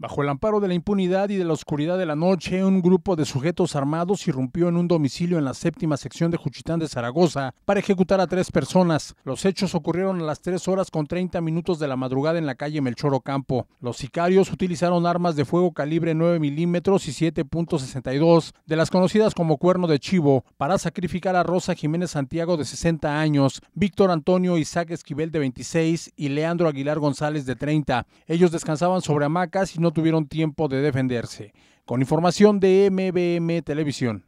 Bajo el amparo de la impunidad y de la oscuridad de la noche, un grupo de sujetos armados irrumpió en un domicilio en la séptima sección de Juchitán de Zaragoza para ejecutar a tres personas. Los hechos ocurrieron a las 3 horas con 30 minutos de la madrugada en la calle Melchoro Campo. Los sicarios utilizaron armas de fuego calibre 9 milímetros y 7.62, de las conocidas como cuerno de chivo, para sacrificar a Rosa Jiménez Santiago de 60 años, Víctor Antonio Isaac Esquivel de 26 y Leandro Aguilar González de 30. Ellos descansaban sobre hamacas y no tuvieron tiempo de defenderse. Con información de MBM Televisión.